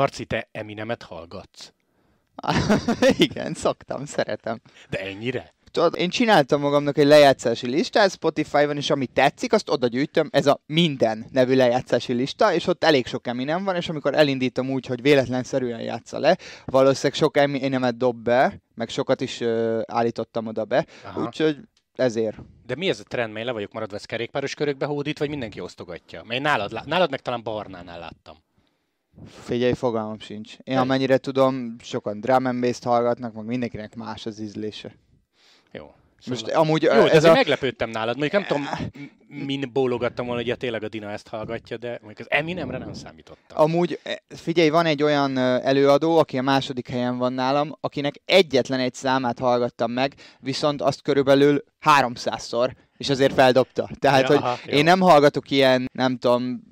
Marci, te Eminemet hallgatsz? Igen, szoktam, szeretem. De ennyire? Tudod, én csináltam magamnak egy lejátszási listát spotify on és ami tetszik, azt oda gyűjtöm, ez a minden nevű lejátszási lista, és ott elég sok Eminem van, és amikor elindítom úgy, hogy véletlenszerűen játsza le, valószínűleg sok Eminemet dob be, meg sokat is ö, állítottam oda be, úgyhogy ezért. De mi ez a trend, mely le vagyok maradva, ez kerékpáros körökbe hódít, vagy mindenki osztogatja? Mely nálad, nálad meg talán barnánál láttam. Figyelj, fogalmam sincs. Én amennyire tudom, sokan drum and bass hallgatnak, meg mindenkinek más az ízlése. Jó. Most szóval- amúgy Jó, ez a... meglepődtem nálad, mondjuk nem tudom, eh. min bólogattam volna, hogy tényleg a Dina ezt hallgatja, de mondjuk az Eminemre nem számítottam. Amúgy, eh, figyelj, van egy olyan eh, előadó, aki a második helyen van nálam, akinek egyetlen egy számát hallgattam meg, viszont azt körülbelül 300-szor, és azért feldobta. Tehát, ja, hogy aha, jó. én nem hallgatok ilyen, nem tudom,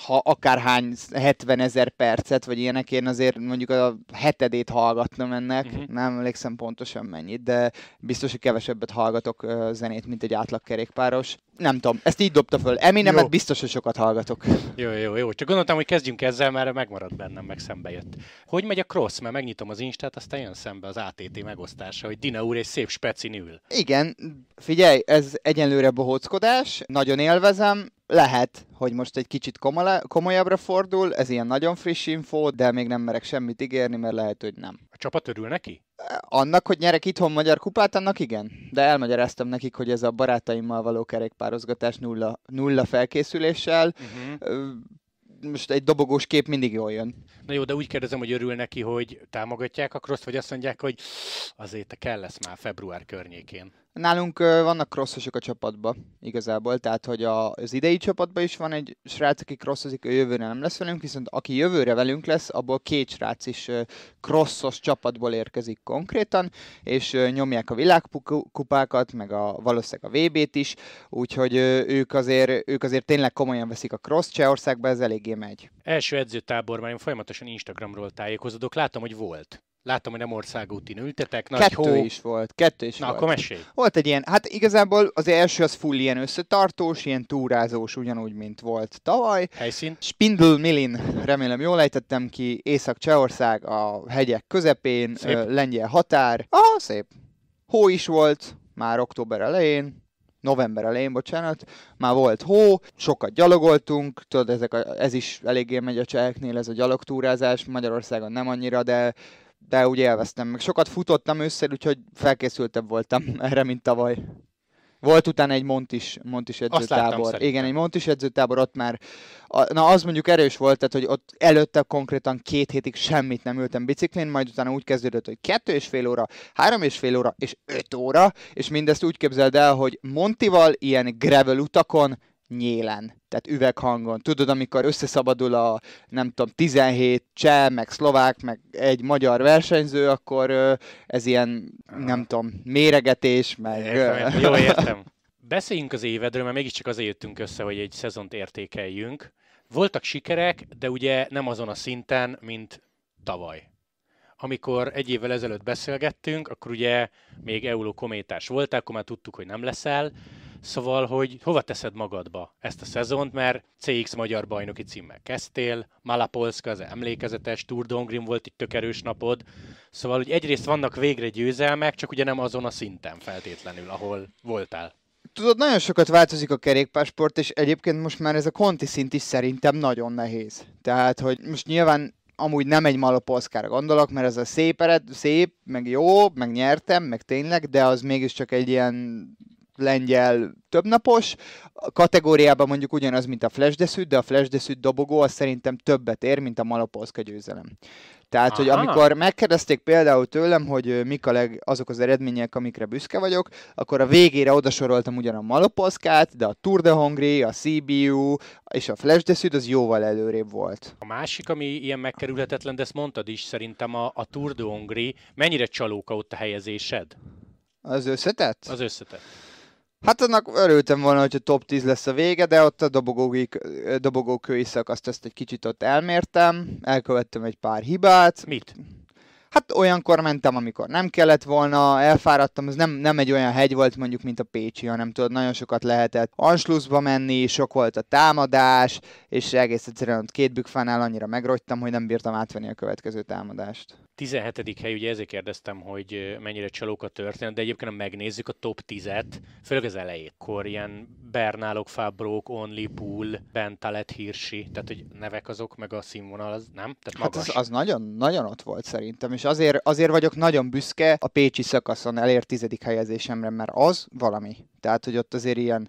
ha akárhány 70 ezer percet, vagy ilyenek, én azért mondjuk a hetedét hallgatnom ennek, uh-huh. nem emlékszem pontosan mennyit, de biztos, hogy kevesebbet hallgatok zenét, mint egy átlag kerékpáros. Nem tudom, ezt így dobta föl. Eminemet biztos, hogy sokat hallgatok. Jó, jó, jó. Csak gondoltam, hogy kezdjünk ezzel, mert megmaradt bennem, meg szembe jött. Hogy megy a cross? Mert megnyitom az Instát, aztán jön szembe az ATT megosztása, hogy Dina úr egy szép speci ül. Igen, figyelj, ez egyenlőre bohóckodás, nagyon élvezem, lehet, hogy most egy kicsit komolyabbra fordul, ez ilyen nagyon friss info, de még nem merek semmit ígérni, mert lehet, hogy nem. A csapat örül neki? E, annak, hogy nyerek itthon magyar kupát, annak igen. De elmagyaráztam nekik, hogy ez a barátaimmal való kerékpározgatás nulla, nulla felkészüléssel. Uh-huh. Most egy dobogós kép mindig jól jön. Na jó, de úgy kérdezem, hogy örül neki, hogy támogatják a cross vagy azt mondják, hogy azért kell lesz már február környékén. Nálunk vannak crossosok a csapatban igazából, tehát hogy az idei csapatban is van egy srác, aki crossozik, ő jövőre nem lesz velünk, viszont aki jövőre velünk lesz, abból két srác is crossos csapatból érkezik konkrétan, és nyomják a világkupákat, meg a, valószínűleg a VB-t is, úgyhogy ők azért, ők azért tényleg komolyan veszik a cross Csehországban, ez eléggé megy. Első edzőtáborban én folyamatosan Instagramról tájékozódok, látom, hogy volt Láttam, hogy nem országútin ültetek. Nagy kettő hó. is volt, kettő is Na, volt. akkor mesélj. Volt egy ilyen, hát igazából az első az full ilyen összetartós, ilyen túrázós, ugyanúgy, mint volt tavaly. Helyszín? Spindel Milin, remélem jól ejtettem ki, Észak-Csehország a hegyek közepén, szép. lengyel határ. Ah, szép. Hó is volt, már október elején, november elején, bocsánat, már volt hó, sokat gyalogoltunk, tudod, ezek a, ez is eléggé megy a cseheknél, ez a gyalogtúrázás, Magyarországon nem annyira, de de úgy élveztem. Meg sokat futottam össze, úgyhogy felkészültebb voltam erre, mint tavaly. Volt utána egy Montis, Montis edzőtábor. Láttam, Igen, egy Montis edzőtábor, ott már, a, na az mondjuk erős volt, tehát hogy ott előtte konkrétan két hétig semmit nem ültem biciklén, majd utána úgy kezdődött, hogy kettő és fél óra, három és fél óra és öt óra, és mindezt úgy képzeld el, hogy Montival ilyen gravel utakon nyélen, tehát üveghangon. Tudod, amikor összeszabadul a, nem tudom, 17 cseh, meg szlovák, meg egy magyar versenyző, akkor ez ilyen, nem tudom, méregetés, meg... jó, értem. Beszéljünk az évedről, mert mégiscsak azért jöttünk össze, hogy egy szezont értékeljünk. Voltak sikerek, de ugye nem azon a szinten, mint tavaly. Amikor egy évvel ezelőtt beszélgettünk, akkor ugye még Euló kométás voltál, akkor már tudtuk, hogy nem leszel Szóval, hogy hova teszed magadba ezt a szezont, mert CX magyar bajnoki címmel kezdtél, Malapolska az emlékezetes, Tour Dongrim volt egy tök erős napod, szóval hogy egyrészt vannak végre győzelmek, csak ugye nem azon a szinten feltétlenül, ahol voltál tudod, nagyon sokat változik a kerékpásport, és egyébként most már ez a konti szint is szerintem nagyon nehéz. Tehát, hogy most nyilván amúgy nem egy malapolszkára gondolok, mert ez a szép, ered, szép, meg jó, meg nyertem, meg tényleg, de az mégiscsak egy ilyen lengyel többnapos kategóriában mondjuk ugyanaz, mint a Flash de Süd, de a Flash de Süd dobogó az szerintem többet ér, mint a Malapolszka győzelem. Tehát, Aha. hogy amikor megkérdezték például tőlem, hogy mik a leg, azok az eredmények, amikre büszke vagyok, akkor a végére odasoroltam ugyan a Malopolszkát, de a Tour de Hongrie, a CBU és a Flash de Süd az jóval előrébb volt. A másik, ami ilyen megkerülhetetlen, de ezt mondtad is, szerintem a, a Tour de Hongrie. Mennyire csalóka ott a helyezésed? Az összetett? Az összetett. Hát annak örültem volna, a top 10 lesz a vége, de ott a dobogókői szakaszt ezt egy kicsit ott elmértem, elkövettem egy pár hibát. Mit? Hát olyankor mentem, amikor nem kellett volna, elfáradtam, ez nem, nem egy olyan hegy volt mondjuk, mint a Pécsi, hanem tudod, nagyon sokat lehetett Anschlussba menni, sok volt a támadás, és egész egyszerűen ott két bükfánál annyira megrogytam, hogy nem bírtam átvenni a következő támadást. 17. hely, ugye ezért kérdeztem, hogy mennyire csalók a történet, de egyébként ha megnézzük a top 10-et, főleg az elejét, akkor ilyen Bernálok, Fábrók, Only Pool, Bentalet, Hirsi, tehát hogy nevek azok, meg a színvonal az nem, tehát magas. Hát az, az nagyon, nagyon ott volt szerintem, és azért, azért vagyok nagyon büszke a Pécsi szakaszon elért 10. helyezésemre, mert az valami. Tehát, hogy ott azért ilyen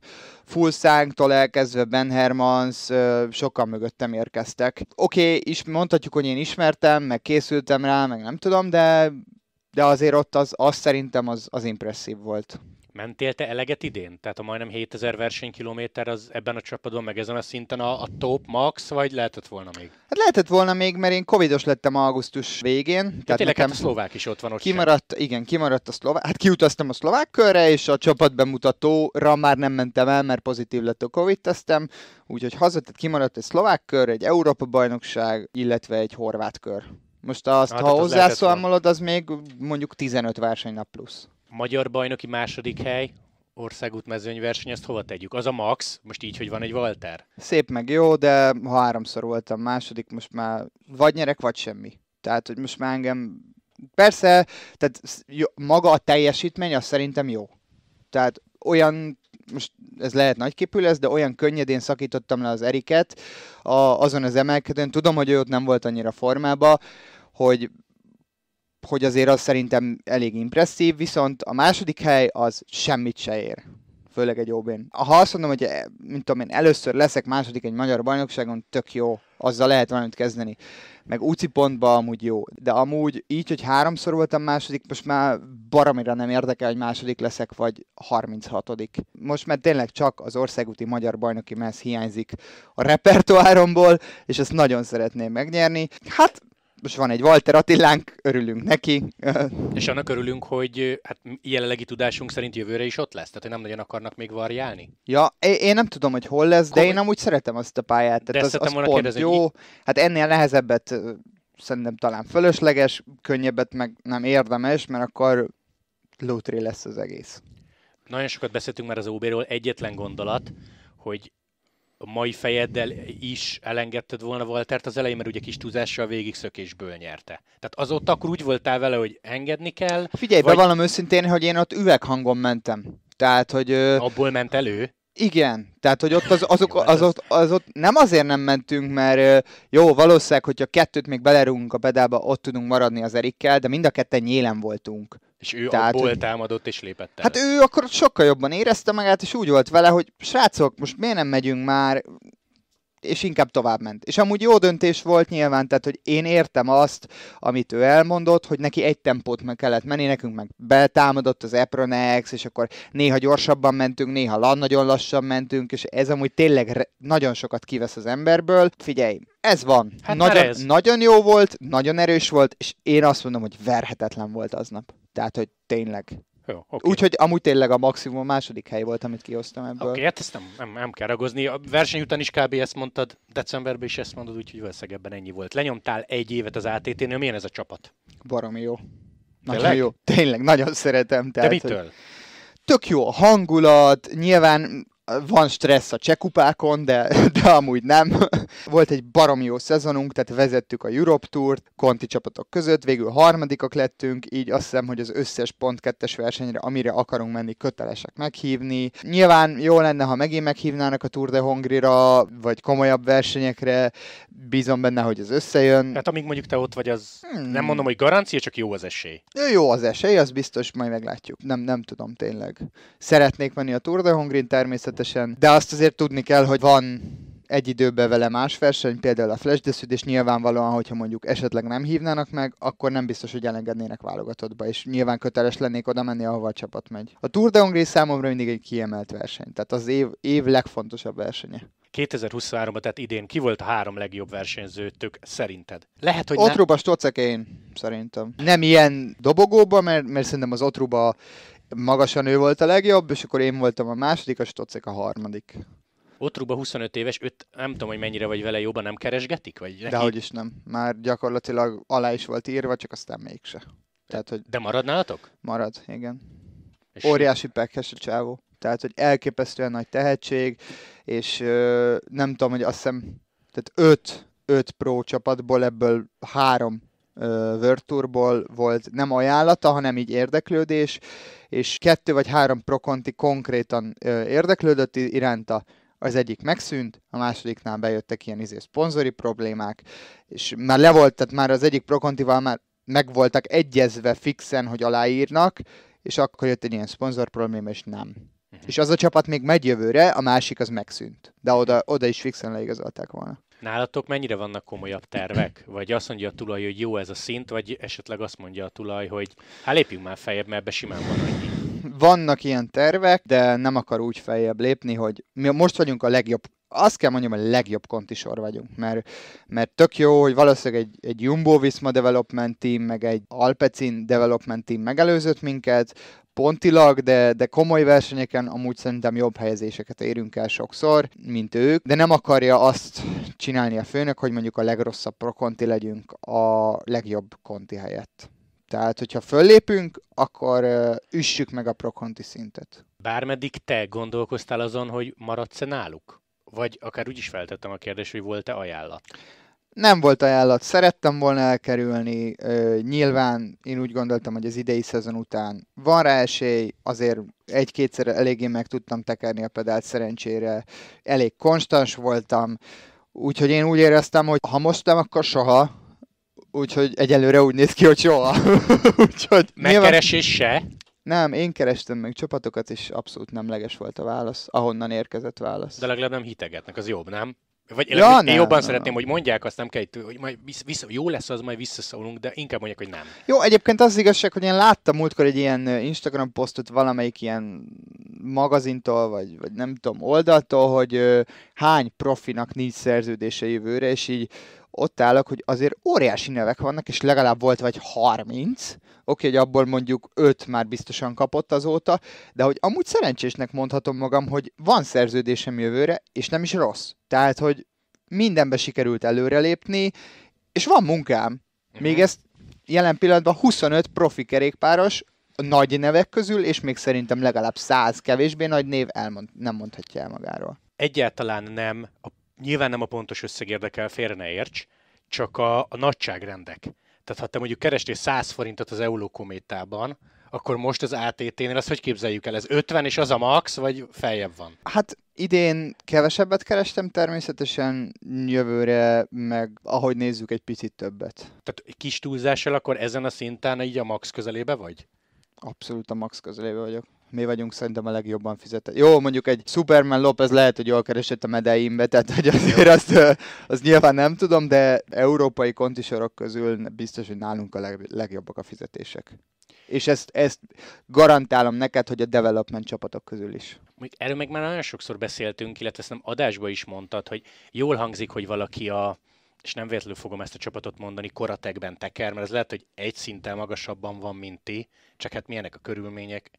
szánktól elkezdve Ben Hermans, sokan mögöttem érkeztek. Oké, okay, is mondhatjuk, hogy én ismertem, meg készültem rá, meg nem tudom, de, de azért ott az, az szerintem az, az impresszív volt. Mentél te eleget idén? Tehát a majdnem 7000 versenykilométer az ebben a csapatban, meg ezen a szinten a, a top max, vagy lehetett volna még? Hát lehetett volna még, mert én covidos lettem augusztus végén. Te tehát tényleg hát nekem hát a szlovák is ott van ott kimaradt, sem. Igen, kimaradt a szlovák. Hát kiutaztam a szlovák körre, és a bemutatóra már nem mentem el, mert pozitív lett a covid tesztem, úgyhogy hazatett kimaradt egy szlovák kör, egy Európa bajnokság, illetve egy horvát kör. Most azt, hát, ha az hozzászámolod, az még mondjuk 15 versenynap plusz. Magyar bajnoki második hely, országút mezőnyverseny, azt hova tegyük? Az a max, most így, hogy van egy Walter? Szép meg jó, de ha háromszor voltam második, most már vagy nyerek, vagy semmi. Tehát, hogy most már engem... Persze, tehát jó, maga a teljesítmény, az szerintem jó. Tehát olyan most ez lehet nagy lesz, de olyan könnyedén szakítottam le az Eriket a, azon az emelkedőn. Tudom, hogy ő ott nem volt annyira formába, hogy hogy azért az szerintem elég impresszív, viszont a második hely az semmit se ér főleg egy ob Ha azt mondom, hogy eh, mint tudom én, először leszek második egy magyar bajnokságon, tök jó, azzal lehet valamit kezdeni. Meg úci pontban amúgy jó, de amúgy így, hogy háromszor voltam második, most már baromira nem érdekel, hogy második leszek, vagy 36 Most már tényleg csak az országúti magyar bajnoki mez hiányzik a repertoáromból, és ezt nagyon szeretném megnyerni. Hát most van egy Walter Attilánk, örülünk neki. És annak örülünk, hogy hát jelenlegi tudásunk szerint jövőre is ott lesz, tehát hogy nem nagyon akarnak még variálni. Ja, én nem tudom, hogy hol lesz, Komoly. de én amúgy szeretem azt a pályát, tehát de az, az volna kérdezni, jó. Hogy... Hát ennél nehezebbet szerintem talán fölösleges, könnyebbet meg nem érdemes, mert akkor lótré lesz az egész. Nagyon sokat beszéltünk már az OB-ról, egyetlen gondolat, hogy a mai fejeddel is elengedted volna Waltert az elején, mert ugye kis túlzással végig szökésből nyerte. Tehát azóta akkor úgy voltál vele, hogy engedni kell. Figyelj, vagy... bevallom őszintén, hogy én ott üveghangon mentem. Tehát, hogy... Abból ment elő? Igen, tehát hogy ott, az, azok, az, ott, az ott nem azért nem mentünk, mert jó, valószínűleg, hogyha kettőt még belerúgunk a pedálba, ott tudunk maradni az Erikkel, de mind a ketten nyélen voltunk. És ő tehát, abból hogy... támadott és lépett el. Hát ő akkor sokkal jobban érezte magát, és úgy volt vele, hogy srácok, most miért nem megyünk már, és inkább továbbment. És amúgy jó döntés volt nyilván, tehát hogy én értem azt, amit ő elmondott, hogy neki egy tempót meg kellett menni, nekünk meg betámadott az Epronex, és akkor néha gyorsabban mentünk, néha lan, nagyon lassan mentünk, és ez amúgy tényleg nagyon sokat kivesz az emberből. Figyelj, ez van. Hát nagyon, ez. nagyon jó volt, nagyon erős volt, és én azt mondom, hogy verhetetlen volt aznap. Tehát, hogy tényleg okay. Úgyhogy amúgy tényleg a maximum a második hely volt, amit kihoztam ebből. Oké, okay, hát ezt nem, nem, nem kell ragozni. A verseny után is kb. ezt mondtad, decemberben is ezt mondod, úgyhogy valószínűleg ebben ennyi volt. Lenyomtál egy évet az ATT-nél, milyen ez a csapat? Baromi jó. Nagyon tényleg? jó. Tényleg, nagyon szeretem. Tehát, De mitől? Hogy... Tök jó a hangulat, nyilván van stressz a csekupákon, de, de amúgy nem. Volt egy baromi jó szezonunk, tehát vezettük a Europe Tour-t, konti csapatok között, végül harmadikak lettünk, így azt hiszem, hogy az összes pont kettes versenyre, amire akarunk menni, kötelesek meghívni. Nyilván jó lenne, ha megint meghívnának a Tour de Hongrira, vagy komolyabb versenyekre, bízom benne, hogy ez összejön. Hát amíg mondjuk te ott vagy, az hmm. nem mondom, hogy garancia, csak jó az esély. Jó az esély, az biztos, majd meglátjuk. Nem, nem tudom tényleg. Szeretnék menni a Tour de Hongrin természetesen, természetesen, de azt azért tudni kell, hogy van egy időben vele más verseny, például a Flash Deszüd, és nyilvánvalóan, hogyha mondjuk esetleg nem hívnának meg, akkor nem biztos, hogy elengednének válogatottba, és nyilván köteles lennék oda menni, ahova a csapat megy. A Tour de Hongrie számomra mindig egy kiemelt verseny, tehát az év, év legfontosabb versenye. 2023-ban, tehát idén ki volt a három legjobb versenyzőtök szerinted? Lehet, hogy Otruba, nem... Stocek én, szerintem. Nem ilyen dobogóba, mert, mert szerintem az Otruba magasan ő volt a legjobb, és akkor én voltam a második, a Stocek a harmadik. Otruba 25 éves, őt nem tudom, hogy mennyire vagy vele jobban, nem keresgetik? Vagy neki... Dehogy is nem. Már gyakorlatilag alá is volt írva, csak aztán mégse. Tehát, hogy De marad nálatok? Marad, igen. És Óriási pekkes a csávó. Tehát, hogy elképesztően nagy tehetség, és ö, nem tudom, hogy azt hiszem, tehát öt, öt pró csapatból ebből három Virtualból volt nem ajánlata, hanem így érdeklődés, és kettő vagy három prokonti konkrétan érdeklődött iránta, az egyik megszűnt, a másodiknál bejöttek ilyen izé szponzori problémák, és már le volt, tehát már az egyik prokontival már meg voltak egyezve fixen, hogy aláírnak, és akkor jött egy ilyen szponzor probléma, és nem. Mhm. És az a csapat még megy jövőre, a másik az megszűnt. De oda, oda is fixen leigazolták volna. Nálatok mennyire vannak komolyabb tervek? Vagy azt mondja a tulaj, hogy jó ez a szint, vagy esetleg azt mondja a tulaj, hogy hát lépjünk már feljebb, mert ebbe simán van annyi. Vannak ilyen tervek, de nem akar úgy feljebb lépni, hogy mi most vagyunk a legjobb azt kell mondjam, hogy a legjobb kontisor vagyunk, mert, mert tök jó, hogy valószínűleg egy, egy Jumbo Visma Development Team, meg egy Alpecin Development Team megelőzött minket, pontilag, de, de komoly versenyeken amúgy szerintem jobb helyezéseket érünk el sokszor, mint ők, de nem akarja azt csinálni a főnök, hogy mondjuk a legrosszabb pro konti legyünk a legjobb konti helyett. Tehát, hogyha föllépünk, akkor üssük meg a prokonti szintet. Bármeddig te gondolkoztál azon, hogy maradsz-e náluk? Vagy akár úgy is feltettem a kérdést, hogy volt-e ajánlat? nem volt ajánlat, szerettem volna elkerülni, nyilván én úgy gondoltam, hogy az idei szezon után van rá esély, azért egy-kétszer eléggé meg tudtam tekerni a pedált szerencsére, elég konstans voltam, úgyhogy én úgy éreztem, hogy ha most nem, akkor soha, úgyhogy egyelőre úgy néz ki, hogy soha. úgyhogy Megkeresés nyilván... se? Nem, én kerestem meg csapatokat, és abszolút nemleges volt a válasz, ahonnan érkezett válasz. De legalább nem hitegetnek, az jobb, nem? Vagy ja, én, nem, jobban nem, szeretném, hogy mondják, azt nem kell, hogy majd vissza, vissza, jó lesz az, majd visszaszólunk, de inkább mondják, hogy nem. Jó, egyébként az igazság, hogy én láttam múltkor egy ilyen Instagram posztot valamelyik ilyen magazintól, vagy, vagy nem tudom, oldaltól, hogy hány profinak nincs szerződése jövőre, és így ott állok, hogy azért óriási nevek vannak, és legalább volt vagy 30, oké, hogy abból mondjuk 5 már biztosan kapott azóta, de hogy amúgy szerencsésnek mondhatom magam, hogy van szerződésem jövőre, és nem is rossz. Tehát, hogy mindenbe sikerült előrelépni, és van munkám. Mhm. Még ezt jelen pillanatban 25 profi kerékpáros, nagy nevek közül, és még szerintem legalább 100 kevésbé nagy név elmond, nem mondhatja el magáról. Egyáltalán nem a nyilván nem a pontos összeg érdekel, félre ne érts, csak a, a nagyságrendek. Tehát ha te mondjuk kerestél 100 forintot az Euló kométában, akkor most az ATT-nél azt hogy képzeljük el? Ez 50 és az a max, vagy feljebb van? Hát idén kevesebbet kerestem természetesen, jövőre meg ahogy nézzük egy picit többet. Tehát kis túlzással akkor ezen a szinten így a max közelébe vagy? Abszolút a max közelébe vagyok mi vagyunk szerintem a legjobban fizetett. Jó, mondjuk egy Superman López lehet, hogy jól keresett a medeimbe, tehát hogy azért azt, azt nyilván nem tudom, de európai kontisorok közül biztos, hogy nálunk a leg, legjobbak a fizetések. És ezt, ezt garantálom neked, hogy a development csapatok közül is. Erről meg már nagyon sokszor beszéltünk, illetve ezt nem adásba is mondtad, hogy jól hangzik, hogy valaki a és nem véletlenül fogom ezt a csapatot mondani, koratekben teker, mert ez lehet, hogy egy szinten magasabban van, mint ti, csak hát milyenek a körülmények,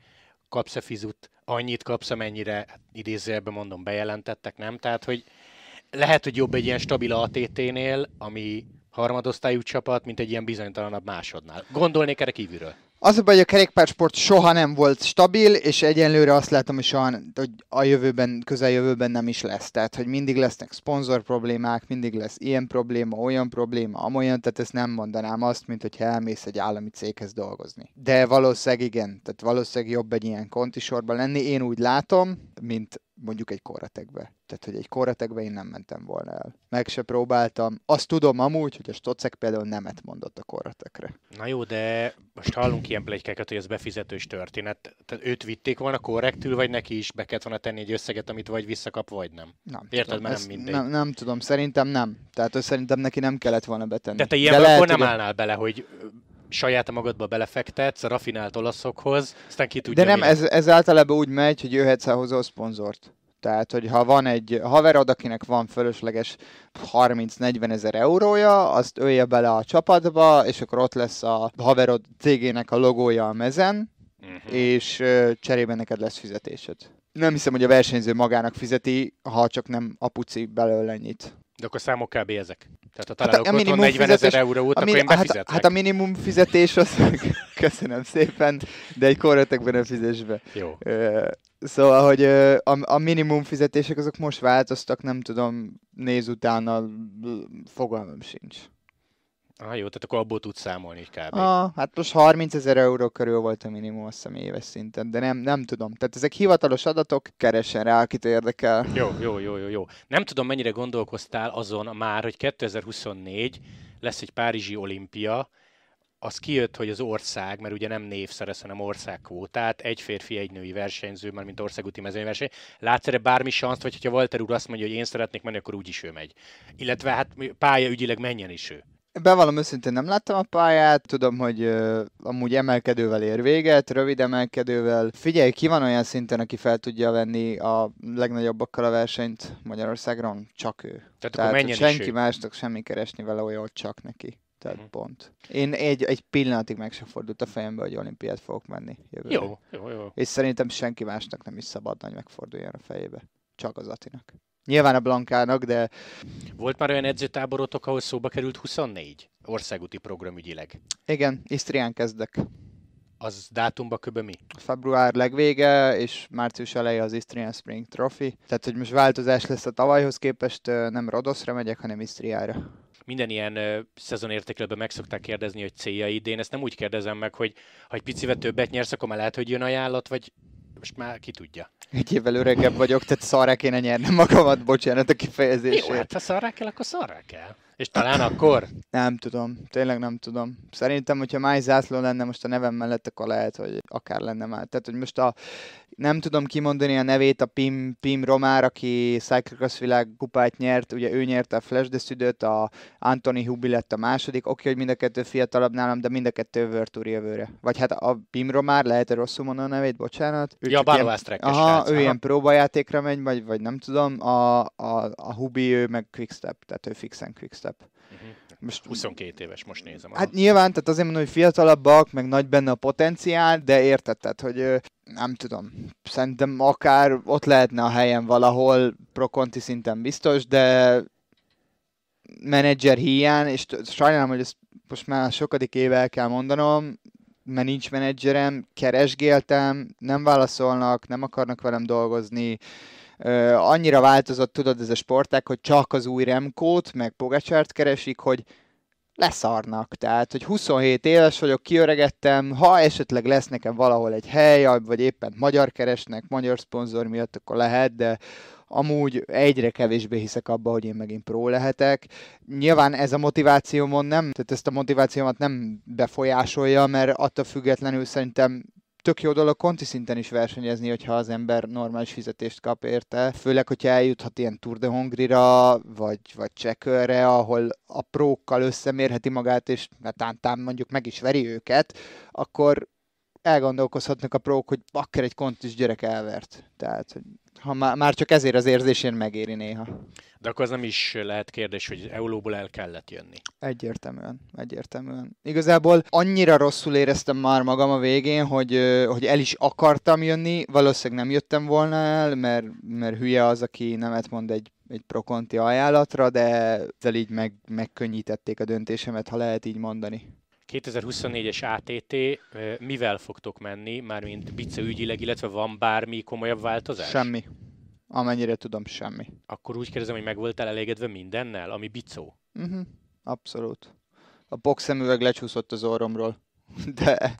kapsz-e fizut, annyit kapsz, amennyire hát idézőjelben mondom, bejelentettek, nem? Tehát, hogy lehet, hogy jobb egy ilyen stabil ATT-nél, ami harmadosztályú csapat, mint egy ilyen bizonytalanabb másodnál. Gondolnék erre kívülről. Az a baj, hogy a kerékpársport soha nem volt stabil, és egyenlőre azt látom, hogy, soha, hogy a jövőben, közeljövőben nem is lesz. Tehát, hogy mindig lesznek szponzor problémák, mindig lesz ilyen probléma, olyan probléma, amolyan, tehát ezt nem mondanám azt, mint hogyha elmész egy állami céghez dolgozni. De valószínűleg igen, tehát valószínűleg jobb egy ilyen kontisorban lenni, én úgy látom, mint mondjuk egy korretekbe. Tehát, hogy egy korretekbe én nem mentem volna el. Meg se próbáltam. Azt tudom amúgy, hogy a Stocek például nemet mondott a korretekre. Na jó, de most hallunk ilyen plegykákat, hogy ez befizetős történet. Tehát őt vitték volna korrektül, vagy neki is be kellett volna tenni egy összeget, amit vagy visszakap, vagy nem. nem Érted, tudom, mert nem mindegy. Nem, nem tudom, szerintem nem. Tehát hogy szerintem neki nem kellett volna betenni. De te ilyenkor nem állnál bele, hogy saját magadba belefektetsz, a rafinált olaszokhoz, aztán ki tudja De nem, ez, ez általában úgy megy, hogy jöhetsz ahhoz a szponzort. Tehát, hogy ha van egy haverod, akinek van fölösleges 30-40 ezer eurója, azt ölje bele a csapatba, és akkor ott lesz a haverod cégének a logója a mezen, uh-huh. és cserébe neked lesz fizetésed. Nem hiszem, hogy a versenyző magának fizeti, ha csak nem apuci belőle ennyit. De akkor számok kb. ezek. Tehát ha találok hát a, otthon 40 ezer eurót, akkor én Hát, hát a minimum fizetés az, köszönöm szépen, de egy korrektekben nem fizes be. Jó. Szóval, hogy a, a minimum fizetések azok most változtak, nem tudom, néz utána, fogalmam sincs. Ah, jó, tehát akkor abból tudsz számolni kb. Ah, hát most 30 ezer euró körül volt a minimum, azt hiszem éves szinten, de nem, nem tudom. Tehát ezek hivatalos adatok, keresen rá, akit érdekel. Jó, jó, jó, jó, jó. Nem tudom, mennyire gondolkoztál azon már, hogy 2024 lesz egy Párizsi olimpia, az kijött, hogy az ország, mert ugye nem név szerez, hanem ország kvótát, egy férfi, egy női versenyző, már mint országúti mezőnyverseny. Látsz erre bármi sansz, vagy ha Walter úr azt mondja, hogy én szeretnék menni, akkor úgyis ő megy. Illetve hát pálya ügyileg menjen is ő. Bevallom őszintén nem láttam a pályát, tudom, hogy uh, amúgy emelkedővel ér véget, rövid emelkedővel. Figyelj, ki van olyan szinten, aki fel tudja venni a legnagyobbakkal a versenyt Magyarországon? Csak ő. Tehát, Tehát akkor senki ő. másnak semmi keresni vele olyan, csak neki. Tehát uh-huh. pont. Én egy, egy pillanatig meg sem fordult a fejembe, hogy olimpiát fogok menni jövőre. Jó, jó, jó. És szerintem senki másnak nem is szabad, hogy megforduljon a fejébe. Csak az Atinak. Nyilván a Blankának, de... Volt már olyan edzőtáborotok, ahol szóba került 24 országúti programügyileg? Igen, Isztrián kezdek. Az dátumba köbben mi? Február legvége és március eleje az Istrian Spring Trophy. Tehát, hogy most változás lesz a tavalyhoz képest, nem Rodoszra megyek, hanem Istriára. Minden ilyen ö, szezonértékelőben meg szokták kérdezni, hogy céljaid. Én ezt nem úgy kérdezem meg, hogy ha egy picivel többet nyersz, akkor már lehet, hogy jön ajánlat, vagy most már ki tudja. Egy évvel öregebb vagyok, tehát szarrá kéne nyernem magamat, bocsánat a kifejezésért. Jó, hát ha szarrá kell, akkor szarrá kell. És talán akkor? Nem tudom, tényleg nem tudom. Szerintem, hogyha Máj Zászló lenne most a nevem mellett, akkor lehet, hogy akár lenne már. Tehát, hogy most a, nem tudom kimondani a nevét a Pim, Pim Romár, aki Cyclocross világ kupát nyert, ugye ő nyerte a Flash de Szüdöt, a Anthony Hubi lett a második, oké, hogy mind a kettő fiatalabb nálam, de mind a kettő World jövőre. Vagy hát a Pim Romár, lehet, hogy rosszul mondom a nevét, bocsánat. Ő ja, ilyen, aha, srác, ő aha. ilyen próbajátékra megy, vagy, vagy nem tudom, a, a, a Hubi, ő meg Quickstep, tehát ő fixen Quickstep szerep. Uh-huh. Mhm. Most, 22 éves, most nézem. Hát nyilván, tehát azért mondom, hogy fiatalabbak, meg nagy benne a potenciál, de értetted, hogy nem tudom, szerintem akár ott lehetne a helyen valahol, prokonti szinten biztos, de menedzser hiány, és sajnálom, hogy ezt most már sokadik éve el kell mondanom, mert nincs menedzserem, keresgéltem, nem válaszolnak, nem akarnak velem dolgozni, annyira változott, tudod, ez a sporták, hogy csak az új Remkót, meg Pogacsárt keresik, hogy leszarnak. Tehát, hogy 27 éves vagyok, kiöregettem, ha esetleg lesz nekem valahol egy hely, vagy éppen magyar keresnek, magyar szponzor miatt, akkor lehet, de amúgy egyre kevésbé hiszek abba, hogy én megint pró lehetek. Nyilván ez a motivációmon nem, tehát ezt a motivációmat nem befolyásolja, mert attól függetlenül szerintem tök jó dolog konti szinten is versenyezni, hogyha az ember normális fizetést kap érte, főleg, hogyha eljuthat ilyen Tour de Hongrira, vagy, vagy Csekörre, ahol a prókkal összemérheti magát, és mert mondjuk meg is veri őket, akkor elgondolkozhatnak a prók, hogy bakker egy kontis gyerek elvert. Tehát, hogy ha már, már csak ezért az érzésén megéri néha. De akkor az nem is lehet kérdés, hogy Eulóból el kellett jönni. Egyértelműen, egyértelműen. Igazából annyira rosszul éreztem már magam a végén, hogy, hogy el is akartam jönni, valószínűleg nem jöttem volna el, mert, mert hülye az, aki nemet mond egy egy prokonti ajánlatra, de ezzel így meg, megkönnyítették a döntésemet, ha lehet így mondani. 2024-es ATT, mivel fogtok menni, mármint bice ügyileg, illetve van bármi komolyabb változás? Semmi. Amennyire tudom, semmi. Akkor úgy kérdezem, hogy meg voltál elégedve mindennel, ami bicó? Mhm, uh-huh. abszolút. A box lecsúszott az orromról. de,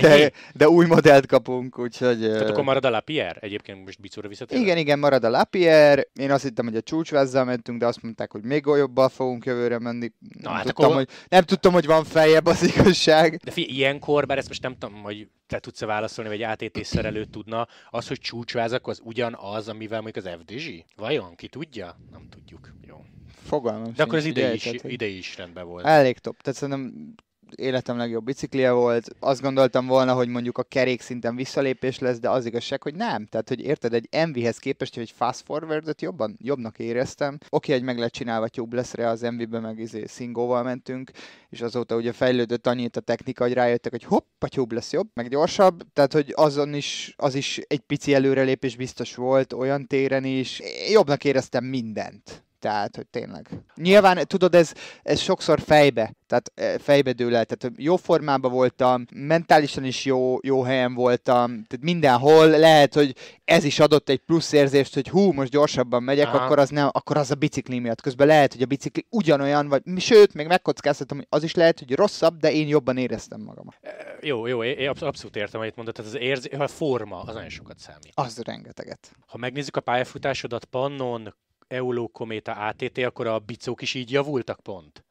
de, de új modellt kapunk, úgyhogy... Tehát akkor marad a Lapierre? Egyébként most bicóra visszatérve. Igen, igen, marad a Lapierre. Én azt hittem, hogy a csúcsvázzal mentünk, de azt mondták, hogy még jobban fogunk jövőre menni. Nem, Na, hát tudtam, akkor... hogy, nem tudtam, hogy van feljebb az igazság. De fi, ilyenkor, bár ezt most nem tudom, hogy te tudsz-e válaszolni, vagy ATT szerelő tudna, az, hogy csúcsvázak, az ugyanaz, amivel mondjuk az FDZ? Vajon? Ki tudja? Nem tudjuk. Jó. Fogalmam De akkor az idei is, idei is rendben volt. Elég top. Tehát szerintem életem legjobb biciklije volt, azt gondoltam volna, hogy mondjuk a kerék szinten visszalépés lesz, de az igazság, hogy nem. Tehát, hogy érted, egy MV-hez képest, hogy egy fast forward jobban, jobbnak éreztem. Oké, okay, egy meg lett csinálva jobb rá az MV-be, meg izé, szingóval mentünk, és azóta ugye fejlődött annyit a technika, hogy rájöttek, hogy hopp, a jobb lesz jobb, meg gyorsabb, tehát, hogy azon is, az is egy pici előrelépés biztos volt, olyan téren is. Jobbnak éreztem mindent. Tehát, hogy tényleg. Nyilván, tudod, ez, ez sokszor fejbe, tehát e, fejbe dől el. Tehát jó formában voltam, mentálisan is jó, jó helyen voltam, tehát mindenhol lehet, hogy ez is adott egy plusz érzést, hogy hú, most gyorsabban megyek, Aha. akkor az, nem, akkor az a bicikli miatt. Közben lehet, hogy a bicikli ugyanolyan, vagy sőt, még megkockáztatom, hogy az is lehet, hogy rosszabb, de én jobban éreztem magam. E, jó, jó, én abszolút értem, amit mondott, Tehát az érzi, a forma az nagyon sokat számít. Az rengeteget. Ha megnézzük a pályafutásodat pannon, Euló kométa ATT, akkor a bicók is így javultak pont?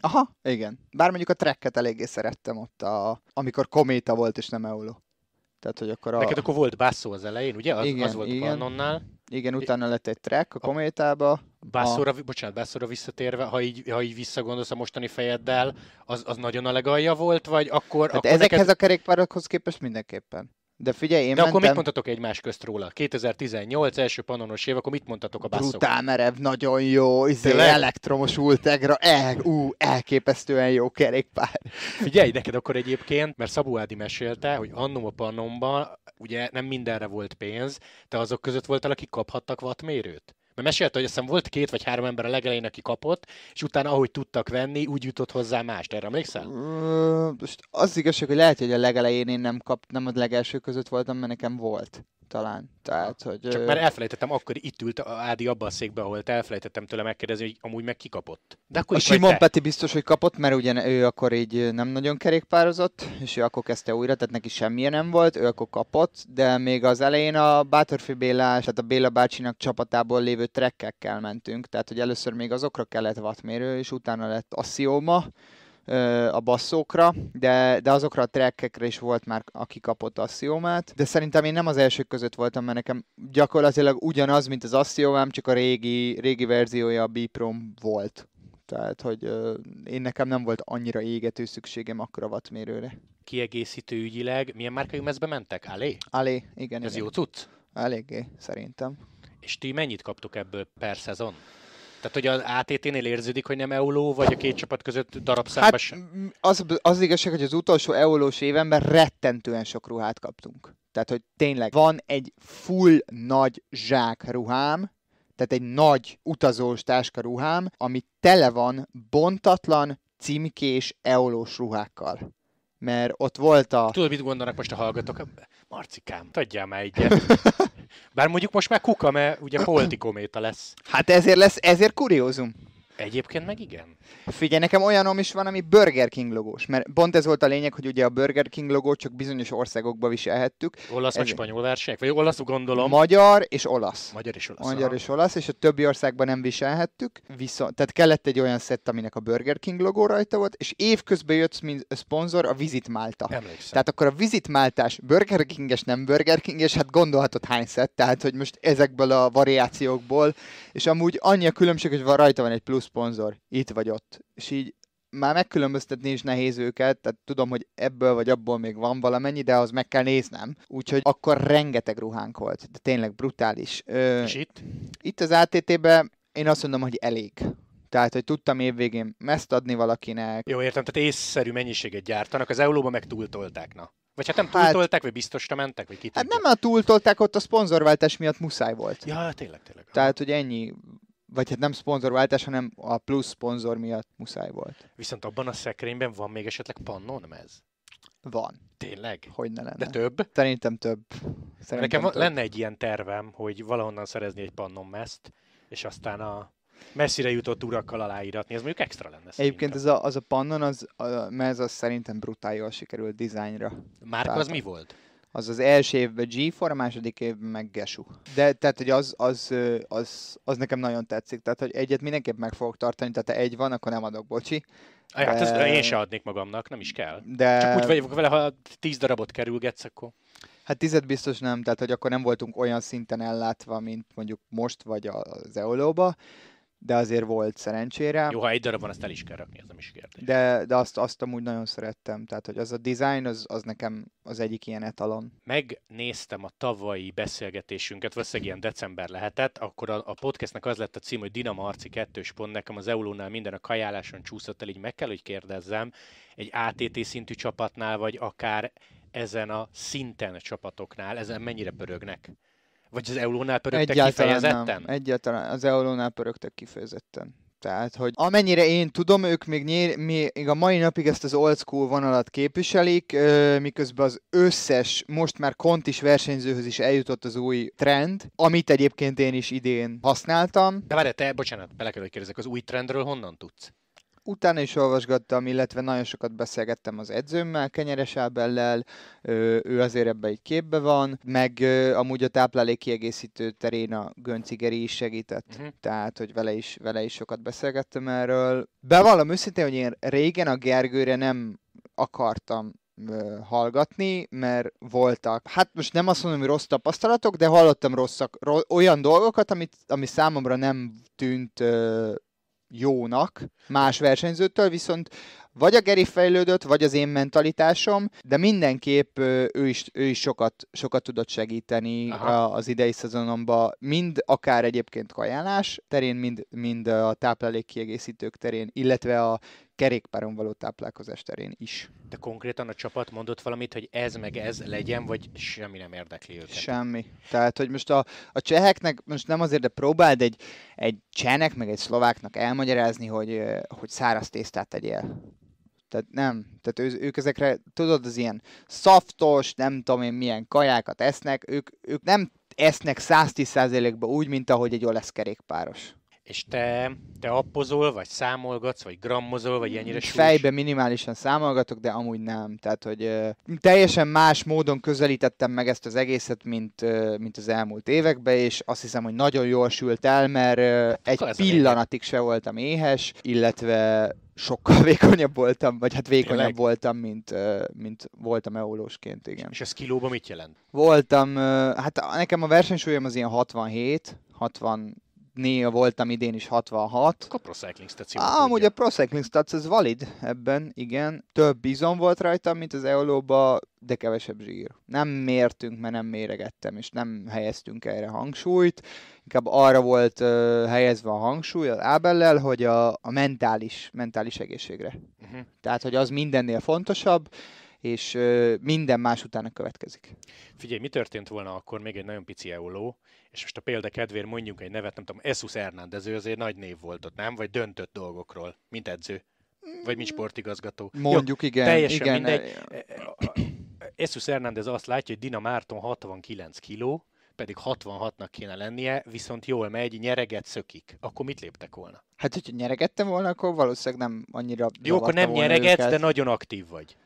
Aha, igen. Bár mondjuk a trekket eléggé szerettem ott, a, amikor kométa volt és nem Euló. Tehát, hogy akkor a... Neked akkor volt basszó az elején, ugye? Az, igen, az volt igen. Pannonnál. Igen, utána lett egy track a kométába. Bászóra, a... bocsánat, Bászóra visszatérve, ha így, ha így visszagondolsz a mostani fejeddel, az, az nagyon a legalja volt, vagy akkor... Tehát akkor ezekhez neked... a kerékpárokhoz képest mindenképpen. De figyelj, én De mentem... akkor mit mondtatok egymás közt róla? 2018 első panonos év, akkor mit mondtatok a basszok? Brutál merev, nagyon jó, izé, Tényleg? elektromos ultegra, el, ú, elképesztően jó kerékpár. Figyelj, neked akkor egyébként, mert Szabó Ádi mesélte, hogy annó a pannomban ugye nem mindenre volt pénz, te azok között voltál, akik kaphattak wattmérőt? Mert mesélte, hogy azt hiszem volt két vagy három ember a legelején, aki kapott, és utána ahogy tudtak venni, úgy jutott hozzá mást. Erre emlékszel? Most az igazság, hogy lehet, hogy a legelején én nem kap, nem a legelső között voltam, mert nekem volt talán. Tehát, hogy, Csak már elfelejtettem, akkor itt ült Ádi abban a székben, ahol te elfelejtettem tőle megkérdezni, hogy amúgy meg kikapott. De akkor a Simon Peti biztos, hogy kapott, mert ugye ő akkor így nem nagyon kerékpározott, és ő akkor kezdte újra, tehát neki semmilyen nem volt, ő akkor kapott, de még az elején a Bátorfi Béla, tehát a Béla bácsinak csapatából lévő trekkekkel mentünk, tehát hogy először még azokra kellett vatmérő, és utána lett a Szioma, a basszókra, de, de azokra a trekkekre is volt már, aki kapott asziómát. De szerintem én nem az elsők között voltam, mert nekem gyakorlatilag ugyanaz, mint az asziómám, csak a régi, régi verziója a Biprom volt. Tehát, hogy euh, én nekem nem volt annyira égető szükségem akkor a wattmérőre. Kiegészítő ügyileg, milyen márkai mezbe mentek? Alé? Alé, igen. Ez igen. jó cucc? Eléggé, szerintem. És ti mennyit kaptok ebből per szezon? Tehát, hogy az ATT-nél érződik, hogy nem euló, vagy a két csapat között darabszámba hát, sem? Az, az igazság, hogy az utolsó eulós évenben rettentően sok ruhát kaptunk. Tehát, hogy tényleg van egy full nagy zsák ruhám, tehát egy nagy utazós táska ruhám, ami tele van bontatlan, címkés, eolós ruhákkal. Mert ott volt a... Tudod, mit gondolnak most a hallgatók? Marcikám, tudjál már egyet. Bár mondjuk most már kuka, mert ugye Poltikométa lesz. Hát ezért lesz, ezért kuriózum. Egyébként meg igen. Figyelj, nekem olyanom is van, ami Burger King logós, mert pont ez volt a lényeg, hogy ugye a Burger King logót csak bizonyos országokba viselhettük. Olasz ez... spanyol versenyek? Vagy olasz, gondolom. Magyar és olasz. Magyar és olasz. Magyar ah. és olasz, és a többi országban nem viselhettük, viszont, tehát kellett egy olyan szett, aminek a Burger King logó rajta volt, és évközben jött mint szponzor a Visit Malta. Emlékszem. Tehát akkor a Visit Máltás Burger King-es, nem Burger King-es, hát gondolhatod hány szett, tehát hogy most ezekből a variációkból és amúgy annyi a különbség, hogy van, rajta van egy plusz szponzor, itt vagy ott, és így már megkülönböztetni is nehéz őket, tehát tudom, hogy ebből vagy abból még van valamennyi, de az meg kell néznem. Úgyhogy akkor rengeteg ruhánk volt, de tényleg brutális. Ö, és itt? Itt az ATT-ben én azt mondom, hogy elég. Tehát, hogy tudtam évvégén ezt adni valakinek. Jó, értem, tehát észszerű mennyiséget gyártanak, az Eulóban meg túltolták, na. Vagy hát nem hát, túltolták, vagy biztosra mentek, vagy kitűntek? Hát nem a túltolták, ott a szponzorváltás miatt muszáj volt. Ja, tényleg, tényleg. Tehát, hogy ennyi, vagy hát nem szponzorváltás, hanem a plusz szponzor miatt muszáj volt. Viszont abban a szekrényben van még esetleg pannon ez? Van. Tényleg? Hogy ne lenne. De több? Szerintem több. Szerintem Nekem több. lenne egy ilyen tervem, hogy valahonnan szerezni egy pannon mezt, és aztán a messzire jutott urakkal aláíratni, ez mondjuk extra lenne szerintem. Egyébként ez a, az a pannon, az, a, mert az szerintem brutál jól sikerült dizájnra. Márka Tehát, az mi volt? Az az első évben G4, a második évben meg Gesu. De tehát, hogy az, az, az, az, nekem nagyon tetszik. Tehát, hogy egyet mindenképp meg fogok tartani, tehát ha egy van, akkor nem adok bocsi. Aj, Hát ezt én se adnék magamnak, nem is kell. De... Csak úgy vagyok vele, ha tíz darabot kerülgetsz, akkor... Hát tized biztos nem, tehát hogy akkor nem voltunk olyan szinten ellátva, mint mondjuk most vagy az eolóba, de azért volt szerencsére. Jó, ha egy darab van, azt el is kell rakni, ez nem is kérdés. De, de azt, azt amúgy nagyon szerettem, tehát hogy az a design, az, az nekem az egyik ilyen etalon. Megnéztem a tavalyi beszélgetésünket, valószínűleg ilyen december lehetett, akkor a, a podcastnek az lett a cím, hogy Dinamarci kettős pont, nekem az Eulónál minden a kajáláson csúszott el, így meg kell, hogy kérdezzem, egy ATT szintű csapatnál, vagy akár ezen a szinten a csapatoknál, ezen mennyire pörögnek? Vagy az Eulónál pörögtek egyáltalán kifejezetten? Nem. Egyáltalán az Eulónál pörögtek kifejezetten. Tehát, hogy amennyire én tudom, ők még, nyíl, még a mai napig ezt az old school vonalat képviselik, miközben az összes, most már kontis versenyzőhöz is eljutott az új trend, amit egyébként én is idén használtam. De várj, te, bocsánat, bele kell, hogy kérdezek, az új trendről honnan tudsz? utána is olvasgattam, illetve nagyon sokat beszélgettem az edzőmmel, Kenyeres Ábellel, ő azért ebbe egy képbe van, meg amúgy a táplálék kiegészítő terén a Göncigeri is segített, uh-huh. tehát hogy vele is, vele is sokat beszélgettem erről. Bevallom őszintén, hogy én régen a Gergőre nem akartam hallgatni, mert voltak, hát most nem azt mondom, hogy rossz tapasztalatok, de hallottam rosszak, ro- olyan dolgokat, amit, ami számomra nem tűnt ö, jónak más versenyzőtől, viszont vagy a Geri fejlődött, vagy az én mentalitásom, de mindenképp ő is, ő is sokat, sokat tudott segíteni Aha. az idei szezonomban, mind akár egyébként kajánlás terén, mind, mind a táplálék kiegészítők terén, illetve a kerékpáron való táplálkozás terén is. De konkrétan a csapat mondott valamit, hogy ez meg ez legyen, vagy semmi nem érdekli őket? Semmi. Tehát, hogy most a, a cseheknek, most nem azért, de próbáld egy, egy csehnek, meg egy szlováknak elmagyarázni, hogy, hogy száraz tésztát tegyél. Tehát nem, tehát ő, ők ezekre, tudod, az ilyen szaftos, nem tudom én milyen kajákat esznek, ők, ők nem esznek 110%-ba úgy, mint ahogy egy olasz kerékpáros. És te, te appozol, vagy számolgatsz, vagy grammozol, vagy ennyire súlyos? Fejbe minimálisan számolgatok, de amúgy nem. Tehát, hogy ö, teljesen más módon közelítettem meg ezt az egészet, mint, ö, mint az elmúlt években, és azt hiszem, hogy nagyon jól sült el, mert ö, egy pillanatig se voltam éhes, illetve sokkal vékonyabb voltam, vagy hát vékonyabb Tényleg? voltam, mint, mint voltam eolósként, igen. És ez kilóban mit jelent? Voltam, hát nekem a versenysúlyom az ilyen 67, 60, nél voltam idén is 66. Akkor a Pro Cycling Stats jó. Ah, amúgy a Pro Cycling Stats ez valid ebben, igen. Több izom volt rajtam, mint az eolo de kevesebb zsír. Nem mértünk, mert nem méregettem, és nem helyeztünk erre hangsúlyt. Inkább arra volt uh, helyezve a hangsúly az ábellel, hogy a, a mentális, mentális egészségre. Uh-huh. Tehát, hogy az mindennél fontosabb és minden más utána következik. Figyelj, mi történt volna akkor még egy nagyon pici euló, és most a példa kedvéért mondjunk egy nevet, nem tudom, Esus Hernández, ő azért nagy név volt ott, nem? Vagy döntött dolgokról, mint edző, vagy mint mm. sportigazgató. Mondjuk, Jó, igen. Teljesen igen, mindegy. E, e, Esus Hernández azt látja, hogy Dina Márton 69 kiló, pedig 66-nak kéne lennie, viszont jól megy, nyereget szökik. Akkor mit léptek volna? Hát, hogyha nyeregettem volna, akkor valószínűleg nem annyira... Jó, akkor nem nyeregetsz, de nagyon aktív vagy.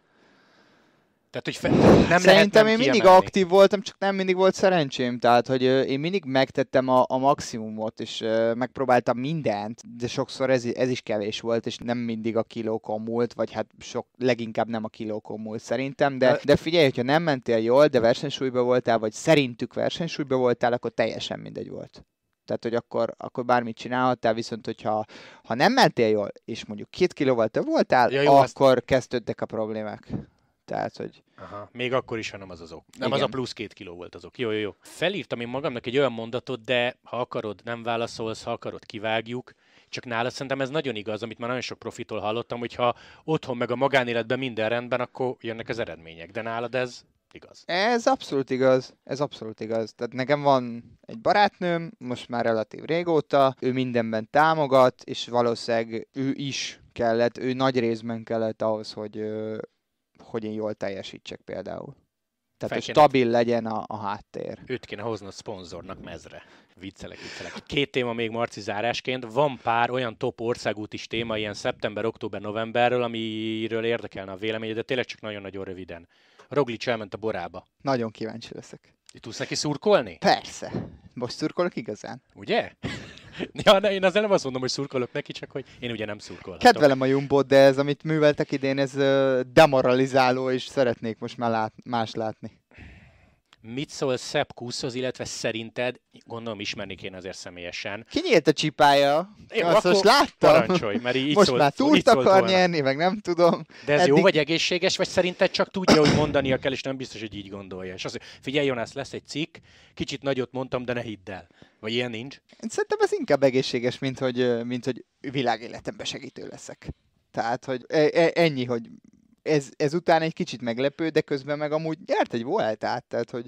Tehát, hogy fe- nem Szerintem én mindig kiemelni. aktív voltam, csak nem mindig volt szerencsém. Tehát, hogy én mindig megtettem a, a maximumot, és megpróbáltam mindent, de sokszor ez, ez is kevés volt, és nem mindig a kilókon múlt, vagy hát sok, leginkább nem a kilókon múlt szerintem, de, hát- de figyelj, hogyha nem mentél jól, de versenysúlyba voltál, vagy szerintük versenysúlyba voltál, akkor teljesen mindegy volt. Tehát, hogy akkor, akkor bármit csinálhattál, viszont hogyha ha nem mentél jól, és mondjuk két kilóval több voltál, ja, jó, akkor ezt... kezdődtek a problémák. Tehát, hogy... Aha. Még akkor is, ha nem az azok, Nem Igen. az a plusz két kiló volt azok. Jó, jó, jó. Felírtam én magamnak egy olyan mondatot, de ha akarod, nem válaszolsz, ha akarod, kivágjuk. Csak nála szerintem ez nagyon igaz, amit már nagyon sok profitól hallottam, hogy ha otthon meg a magánéletben minden rendben, akkor jönnek az eredmények. De nálad ez igaz. Ez abszolút igaz, ez abszolút igaz. Tehát nekem van egy barátnőm, most már relatív régóta, ő mindenben támogat, és valószínűleg ő is kellett, ő nagy részben kellett ahhoz, hogy hogy én jól teljesítsek például. Tehát, hogy stabil legyen a, a háttér. Őt kéne hoznod szponzornak mezre. Viccelek, viccelek. Két téma még Marci zárásként. Van pár olyan top országút is téma, ilyen szeptember, október, novemberről, amiről érdekelne a véleményed, de tényleg csak nagyon-nagyon röviden. Roglic elment a borába. Nagyon kíváncsi leszek. Itt tudsz neki szurkolni? Persze. Most szurkolok igazán. Ugye? Ja, ne, én azért nem azt mondom, hogy szurkolok neki, csak hogy én ugye nem szurkolok. Kedvelem a jumbo de ez, amit műveltek idén, ez demoralizáló, és szeretnék most már lát, más látni. Mit szól Kuszhoz, illetve szerinted, gondolom ismerni kéne azért személyesen. Kinyílt a csipája? Én azt most láttam. Parancsolj, mert így Most szólt, már túlt akar nyerni, meg nem tudom. De ez Eddig... jó vagy egészséges, vagy szerinted csak tudja, hogy mondania kell, és nem biztos, hogy így gondolja. És hogy figyelj, Jonas, lesz egy cikk, kicsit nagyot mondtam, de ne hidd el. Vagy ilyen nincs? Szerintem ez inkább egészséges, mint hogy, mint hogy világéletemben segítő leszek. Tehát, hogy e, e, ennyi, hogy ez, után egy kicsit meglepő, de közben meg amúgy nyert egy voltát, tehát hogy,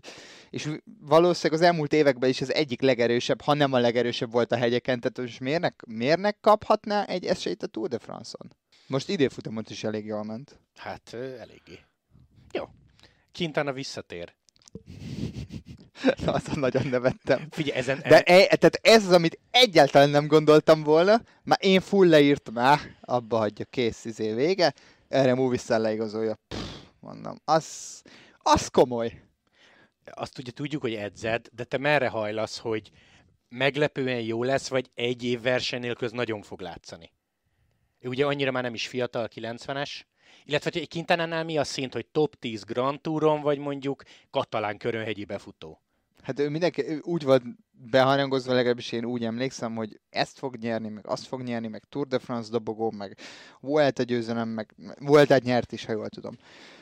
és valószínűleg az elmúlt években is az egyik legerősebb, ha nem a legerősebb volt a hegyeken, tehát most miért ne, miért ne kaphatná egy esélyt a Tour de France-on? Most időfutamot is elég jól ment. Hát, eléggé. Jó. Kintana visszatér. Na, azon nagyon nevettem. Figyelj, ezen... De e, tehát ez az, amit egyáltalán nem gondoltam volna, már én full leírtam, á, abba hagyja, kész, izé vége erre Movistar leigazolja. Pff, mondom, az, az komoly. Azt ugye tudjuk, hogy edzed, de te merre hajlasz, hogy meglepően jó lesz, vagy egy év verseny nélkül ez nagyon fog látszani? Ő ugye annyira már nem is fiatal, 90-es, illetve hogy egy Quintanánál mi a szint, hogy top 10 Grand Touron, vagy mondjuk katalán körönhegyi befutó? Hát ő mindenki ő úgy volt beharangozva, legalábbis én úgy emlékszem, hogy ezt fog nyerni, meg azt fog nyerni, meg Tour de France dobogó, meg volt egy győzelem, meg volt egy nyert is, ha jól tudom.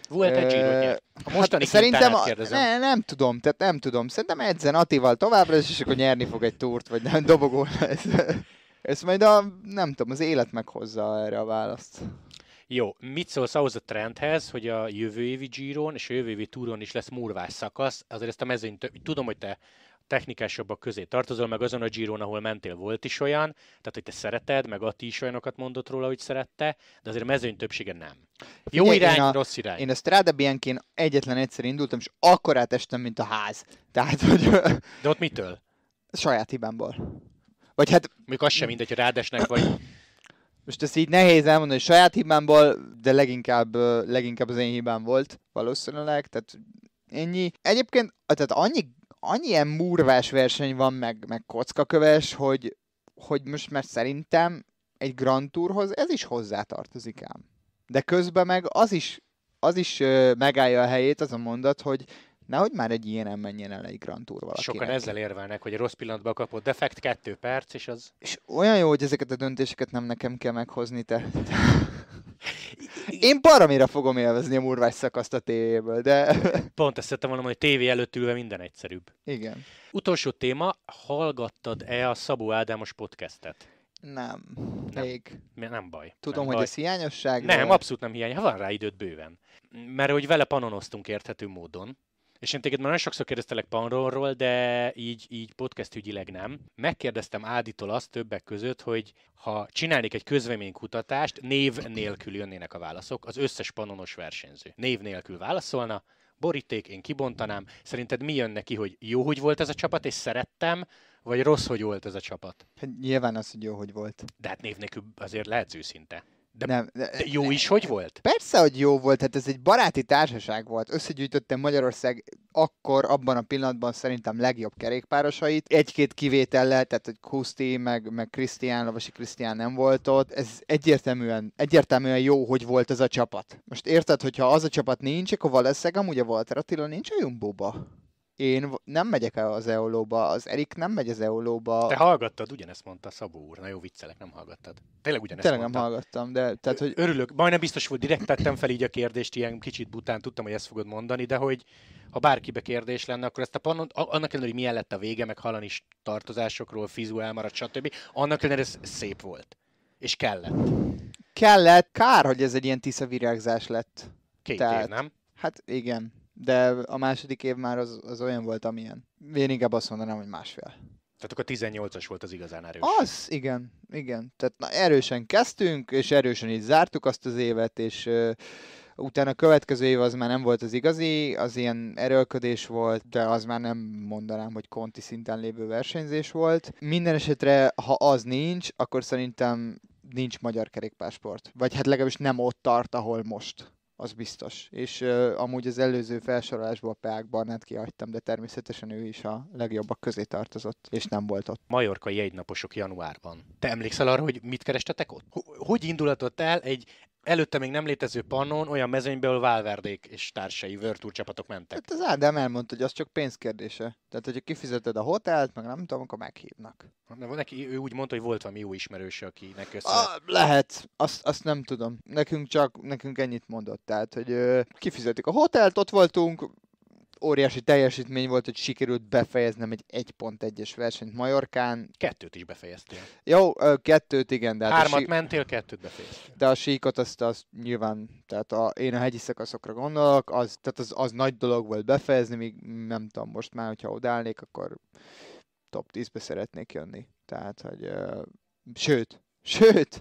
Volt egy Giro A hát szerintem, a, ne, nem tudom, tehát nem tudom. Szerintem edzen Atival továbbra is, és akkor nyerni fog egy túrt, vagy nem dobogó lesz. Ezt majd a, nem tudom, az élet meghozza erre a választ. Jó, mit szólsz ahhoz a trendhez, hogy a jövő évi Giron és a jövő évi Túron is lesz murvás szakasz? Azért ezt a mezőn tudom, hogy te technikásabbak közé tartozol, meg azon a Giron, ahol mentél, volt is olyan, tehát hogy te szereted, meg Ati is olyanokat mondott róla, hogy szerette, de azért a mezőny többsége nem. Jó Figyelj, irány, a, rossz irány. Én a Strada Bianchén egyetlen egyszer indultam, és akkor átestem, mint a ház. Tehát, hogy... De ott mitől? Saját hibámból. Vagy hát... Még az sem mindegy, hogy rádesnek, vagy most ezt így nehéz elmondani hogy saját hibámból, de leginkább, leginkább az én hibám volt valószínűleg, tehát ennyi. Egyébként, tehát annyi, annyi ilyen murvás verseny van, meg, meg kockaköves, hogy, hogy most már szerintem egy Grand Tourhoz ez is hozzátartozik ám. De közben meg az is, az is megállja a helyét, az a mondat, hogy nehogy már egy ilyen menjen el egy Grand Tour valaki. Sokan ezzel érvelnek, hogy rossz pillanatban kapott defekt, kettő perc, és az... És olyan jó, hogy ezeket a döntéseket nem nekem kell meghozni, te... Én baromira fogom élvezni a murvás szakaszt a tévéből, de... Pont ezt szerettem volna, hogy tévé előtt ülve minden egyszerűbb. Igen. Utolsó téma, hallgattad-e a Szabó Ádámos podcastet? Nem, nem. még. Nem baj. Tudom, nem hogy baj. ez hiányosság. Nem, de... abszolút nem hiány, ha van rá időt bőven. Mert hogy vele panonoztunk érthető módon, és én téged már nagyon sokszor kérdeztelek Panronról, de így, így podcast ügyileg nem. Megkérdeztem Áditól azt többek között, hogy ha csinálnék egy közveménykutatást, név nélkül jönnének a válaszok, az összes panonos versenyző. Név nélkül válaszolna, boríték, én kibontanám. Szerinted mi jön neki, hogy jó, hogy volt ez a csapat, és szerettem, vagy rossz, hogy volt ez a csapat? Hát nyilván az, hogy jó, hogy volt. De hát név nélkül azért lehet őszinte. De, nem, de jó is, hogy volt? Persze, hogy jó volt, hát ez egy baráti társaság volt. Összegyűjtöttem Magyarország akkor, abban a pillanatban szerintem legjobb kerékpárosait. Egy-két kivétellel, tehát hogy Kuszti, meg, meg Krisztián, Lavasi Krisztián nem volt ott. Ez egyértelműen, egyértelműen jó, hogy volt ez a csapat. Most érted, hogyha az a csapat nincs, akkor valószínűleg amúgy a Walter Attila nincs a Jumbo-ba én nem megyek el az eolóba, az Erik nem megy az eolóba. Te hallgattad, ugyanezt mondta Szabó úr. Na jó, viccelek, nem hallgattad. Tényleg ugyanezt Tényleg mondta. nem hallgattam, de tehát, hogy... Örülök, majdnem biztos volt, direkt tettem fel így a kérdést, ilyen kicsit bután, tudtam, hogy ezt fogod mondani, de hogy ha bárkibe kérdés lenne, akkor ezt a pannon, annak ellenére, hogy milyen lett a vége, meg hallani is tartozásokról, fizu elmaradt, stb. Annak ellenére ez szép volt. És kellett. Kellett. Kár, hogy ez egy ilyen tisza virágzás lett. Két Tehát, év, nem? Hát igen de a második év már az, az olyan volt, amilyen. Én inkább azt mondanám, hogy másfél. Tehát akkor 18-as volt az igazán erős. Az, igen, igen. Tehát na, erősen kezdtünk, és erősen így zártuk azt az évet, és uh, utána a következő év az már nem volt az igazi, az ilyen erőlködés volt, de az már nem mondanám, hogy konti szinten lévő versenyzés volt. Minden esetre, ha az nincs, akkor szerintem nincs magyar kerékpásport. Vagy hát legalábbis nem ott tart, ahol most az biztos. És uh, amúgy az előző felsorolásból Peák Barnát kihagytam, de természetesen ő is a legjobbak közé tartozott, és nem volt ott. Majorkai egynaposok januárban. Te emlékszel arra, hogy mit kerestetek ott? H- hogy indulatott el egy előtte még nem létező pannon olyan mezőnyből Valverdék és társai Virtual csapatok mentek. Hát az Ádám elmondta, hogy az csak pénzkérdése. Tehát, hogyha kifizeted a hotelt, meg nem tudom, akkor meghívnak. Na, neki, ő úgy mondta, hogy volt valami jó ismerőse, akinek köszönhet. A, ah, lehet, azt, azt, nem tudom. Nekünk csak, nekünk ennyit mondott. Tehát, hogy ö, kifizetik a hotelt, ott voltunk, óriási teljesítmény volt, hogy sikerült befejeznem egy 1.1-es versenyt Majorkán. Kettőt is befejeztél. Jó, kettőt igen. De hát Hármat sí... mentél, kettőt befejeztél. De a síkot azt, azt nyilván, tehát a, én a hegyi szakaszokra gondolok, az, tehát az, az nagy dolog volt befejezni, míg nem tudom, most már, hogyha odállnék, akkor top 10-be szeretnék jönni. Tehát, hogy uh, sőt, sőt,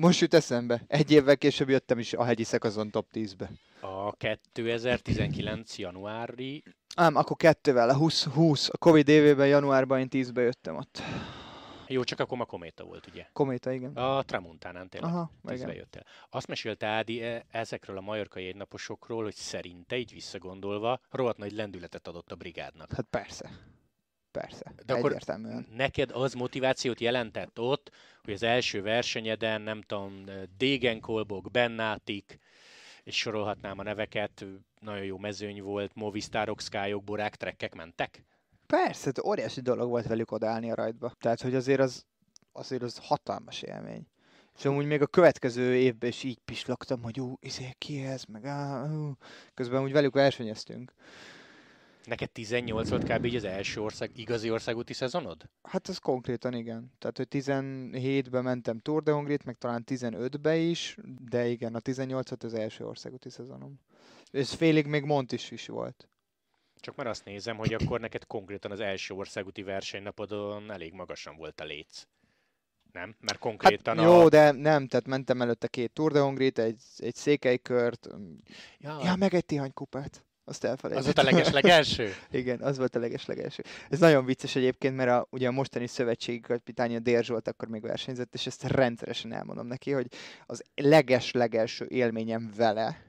most jut eszembe. Egy évvel később jöttem is a hegyi szakaszon top 10-be. A 2019. januári... Ám, akkor kettővel, a 20, 20, a Covid évében januárban én 10-be jöttem ott. Jó, csak akkor a kométa volt, ugye? Kométa, igen. A Tramontánán tényleg Aha, tízbe jöttél. Azt mesélte Ádi e, ezekről a majorkai egynaposokról, hogy szerinte, így visszagondolva, rohadt nagy lendületet adott a brigádnak. Hát persze. Persze, De akkor egyértelműen. neked az motivációt jelentett ott, hogy az első versenyeden, nem tudom, Degenkolbok, Bennátik, és sorolhatnám a neveket, nagyon jó mezőny volt, Movistárok, Skyok, Borák, trekkek mentek? Persze, de óriási dolog volt velük odállni a rajtba. Tehát, hogy azért az, azért az hatalmas élmény. És amúgy még a következő évben is így pislogtam, hogy ú, izé, ki ez, meg á, ú. közben úgy velük versenyeztünk. Neked 18 volt kb. így az első ország, igazi országúti szezonod? Hát ez konkrétan igen. Tehát, hogy 17-ben mentem Tour de Hongrit, meg talán 15-be is, de igen, a 18 volt az első országúti szezonom. Ez félig még Mont is is volt. Csak már azt nézem, hogy akkor neked konkrétan az első országúti versenynapodon elég magasan volt a léc. Nem? Mert konkrétan hát, Jó, de nem, tehát mentem előtte két Tour de Hongrit, egy, egy székelykört, ja. ja, meg egy tihanykupát. Azt elfelejtettem. Az volt a legeslegelső? Igen, az volt a legeslegelső. Ez nagyon vicces egyébként, mert a, ugye a mostani szövetségi kapitány, a Dér Zsolt akkor még versenyzett, és ezt rendszeresen elmondom neki, hogy az legeslegelső élményem vele,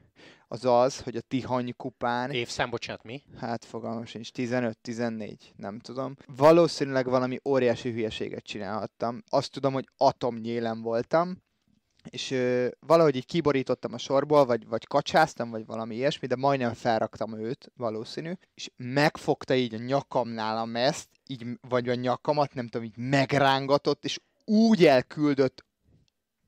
az az, hogy a Tihany kupán... Évszám, bocsánat, mi? Hát fogalmam sincs, 15-14, nem tudom. Valószínűleg valami óriási hülyeséget csinálhattam. Azt tudom, hogy atomnyélem voltam, és ö, valahogy így kiborítottam a sorból, vagy, vagy kacsáztam, vagy valami ilyesmi, de majdnem felraktam őt, valószínű, és megfogta így a nyakamnál a meszt, így, vagy a nyakamat, nem tudom, így megrángatott, és úgy elküldött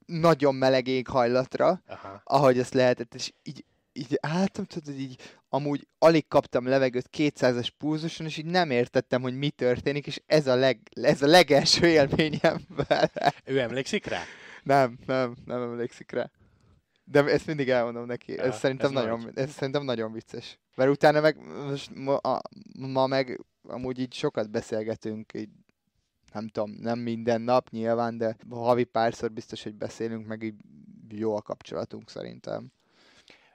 nagyon meleg éghajlatra, Aha. ahogy ezt lehetett, és így, így álltam, tudod, így amúgy alig kaptam levegőt 200-es pulzuson, és így nem értettem, hogy mi történik, és ez a, leg, ez a legelső élményem vele. Ő emlékszik rá? Nem, nem, nem emlékszik rá. De ezt mindig elmondom neki. Ez, szerintem, ez, nagyon, nagy. ez szerintem nagyon vicces. Mert utána meg, most ma, a, ma meg amúgy így sokat beszélgetünk, így nem tudom, nem minden nap nyilván, de havi párszor biztos, hogy beszélünk, meg így jó a kapcsolatunk szerintem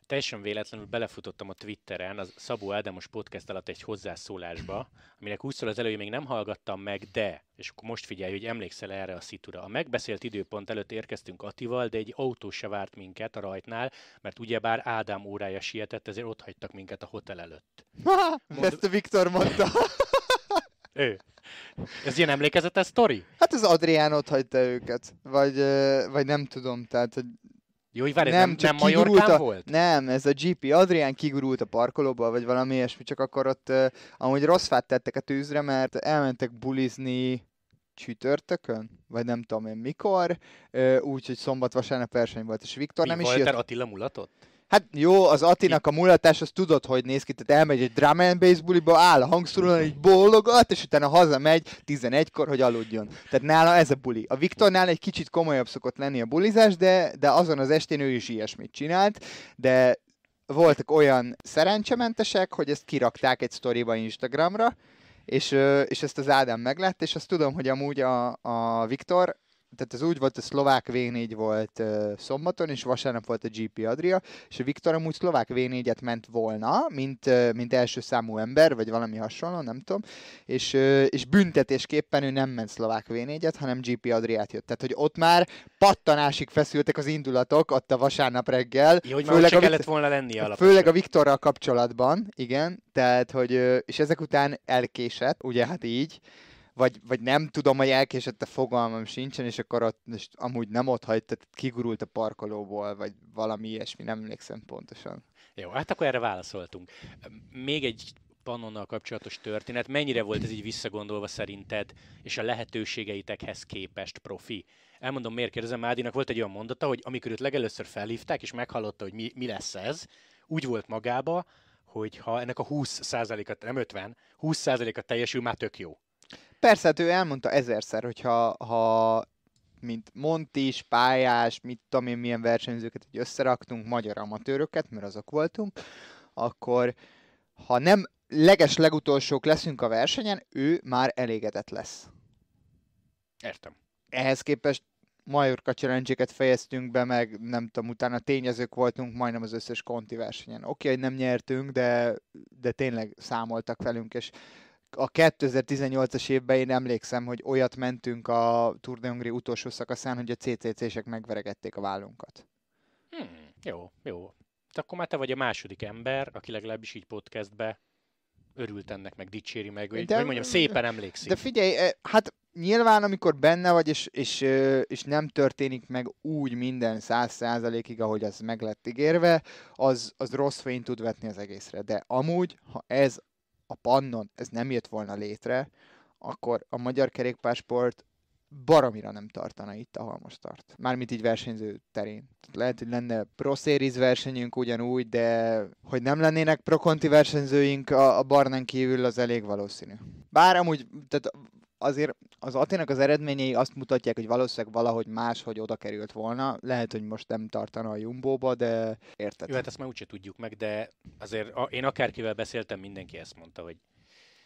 teljesen véletlenül belefutottam a Twitteren az Szabó Ádámos podcast alatt egy hozzászólásba, aminek úgy szól az elő, még nem hallgattam meg, de, és akkor most figyelj, hogy emlékszel erre a szitura. A megbeszélt időpont előtt érkeztünk Atival, de egy autó se várt minket a rajtnál, mert ugyebár Ádám órája sietett, ezért ott hagytak minket a hotel előtt. Mond... Ezt Viktor mondta. ő. Ez ilyen emlékezetes sztori? Hát az Adrián ott hagyta őket, vagy, vagy nem tudom, tehát hogy jó, várj, nem, nem, nem Majorkán a, volt? Nem, ez a GP Adrián kigurult a parkolóba, vagy valami ilyesmi, csak akkor ott uh, amúgy rossz fát tettek a tűzre, mert elmentek bulizni csütörtökön, vagy nem tudom én mikor, uh, úgyhogy szombat-vasárnap verseny volt, és Viktor Mi nem Walter is jött. Attila mulatott? Hát jó, az Atinak a mulatás, az tudod, hogy néz ki, tehát elmegy egy drum and bass buliba, áll a hangszoron, egy bólogat, és utána hazamegy 11-kor, hogy aludjon. Tehát nála ez a buli. A Viktornál egy kicsit komolyabb szokott lenni a bulizás, de, de azon az estén ő is ilyesmit csinált, de voltak olyan szerencsementesek, hogy ezt kirakták egy sztoriba Instagramra, és, és ezt az Ádám meglett, és azt tudom, hogy amúgy a, a Viktor tehát ez úgy volt, a szlovák V4 volt uh, szombaton, és vasárnap volt a GP Adria, és a Viktor amúgy szlovák V4-et ment volna, mint, uh, mint első számú ember, vagy valami hasonló, nem tudom, és, uh, és büntetésképpen ő nem ment szlovák V4-et, hanem GP Adriát jött. Tehát, hogy ott már pattanásig feszültek az indulatok, ott a vasárnap reggel. Jó, hogy főleg már a, kellett volna lenni alaposan. Főleg a Viktorral kapcsolatban, igen, tehát, hogy, és ezek után elkésett, ugye hát így, vagy, vagy nem tudom, hogy elkésett a fogalmam sincsen, és akkor ott és amúgy nem ott hagyta, kigurult a parkolóból, vagy valami ilyesmi, nem emlékszem pontosan. Jó, hát akkor erre válaszoltunk. Még egy Pannonnal kapcsolatos történet, mennyire volt ez így visszagondolva szerinted, és a lehetőségeitekhez képest profi? Elmondom, miért kérdezem, Mádinak volt egy olyan mondata, hogy amikor őt legelőször felhívták, és meghallotta, hogy mi, mi lesz ez, úgy volt magába, hogy ha ennek a 20%-a, nem 50, 20%-a teljesül, már tök jó. Persze, hát ő elmondta ezerszer, hogyha ha mint Montis, pályás, mit tudom én, milyen versenyzőket, hogy összeraktunk magyar amatőröket, mert azok voltunk, akkor ha nem leges legutolsók leszünk a versenyen, ő már elégedett lesz. Értem. Ehhez képest Majorka challenge fejeztünk be, meg nem tudom, utána tényezők voltunk majdnem az összes konti versenyen. Oké, okay, hogy nem nyertünk, de, de tényleg számoltak velünk, és a 2018-as évben én emlékszem, hogy olyat mentünk a Tour de Hongrie utolsó szakaszán, hogy a CCC-sek megveregették a vállunkat. Hmm, jó, jó. Te akkor már te vagy a második ember, aki legalábbis így podcastbe örült ennek, meg dicséri meg, de, hogy mondjam, szépen emlékszik. De figyelj, e, hát nyilván, amikor benne vagy, és, és, és nem történik meg úgy minden száz százalékig, ahogy az meg lett ígérve, az, az rossz fényt tud vetni az egészre. De amúgy, ha ez a pannon ez nem jött volna létre, akkor a magyar kerékpársport baromira nem tartana itt, ahol most tart. Mármint így versenyző terén. Lehet, hogy lenne Pro Series versenyünk ugyanúgy, de hogy nem lennének Pro Conti versenyzőink a, a Barnán kívül, az elég valószínű. Bár amúgy, tehát azért az Aténak az eredményei azt mutatják, hogy valószínűleg valahogy máshogy oda került volna. Lehet, hogy most nem tartana a Jumbóba, de érted. Jó, hát ezt már úgyse tudjuk meg, de azért a, én akárkivel beszéltem, mindenki ezt mondta, hogy